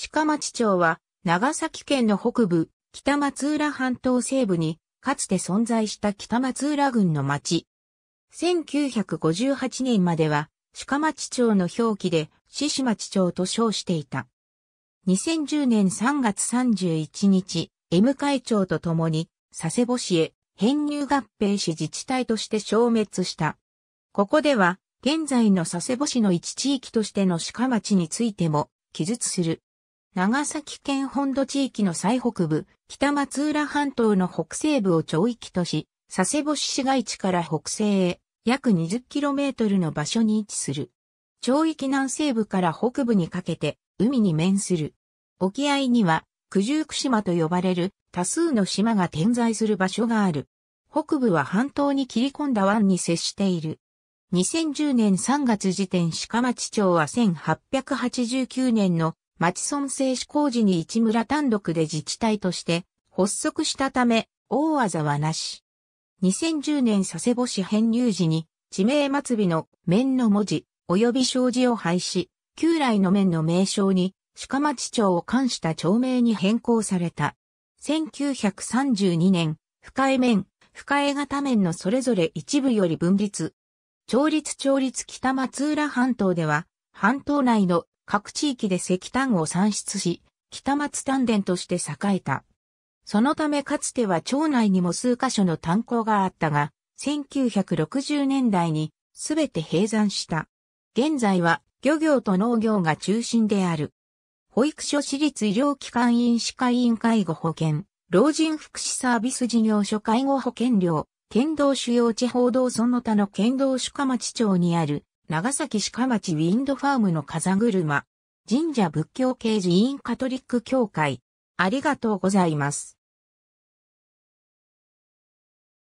鹿町町は、長崎県の北部、北松浦半島西部に、かつて存在した北松浦郡の町。1958年までは、鹿町町の表記で、獅子町町と称していた。2010年3月31日、M 会長と共に、佐世保市へ編入合併し自治体として消滅した。ここでは、現在の佐世保市の一地域としての鹿町についても記述する。長崎県本土地域の最北部、北松浦半島の北西部を町域とし、佐世保市市街地から北西へ約 20km の場所に位置する。町域南西部から北部にかけて海に面する。沖合には九十九島と呼ばれる多数の島が点在する場所がある。北部は半島に切り込んだ湾に接している。2010年3月時点鹿町町は1889年の町村制施行時に一村単独で自治体として発足したため、大技はなし。2010年佐世保市編入時に、地名末尾の面の文字、及び障子を廃止、旧来の面の名称に、鹿町町を冠した町名に変更された。1932年、深江面、深江型面のそれぞれ一部より分立。町立町立北松浦半島では、半島内の各地域で石炭を産出し、北松炭田として栄えた。そのためかつては町内にも数カ所の炭鉱があったが、1960年代にすべて閉山した。現在は漁業と農業が中心である。保育所私立医療機関員歯科医院介護保険、老人福祉サービス事業所介護保険料、県道主要地方道その他の県道主科町町にある長崎鹿町ウィンドファームの風車、神社仏教系寺院カトリック教会、ありがとうございます。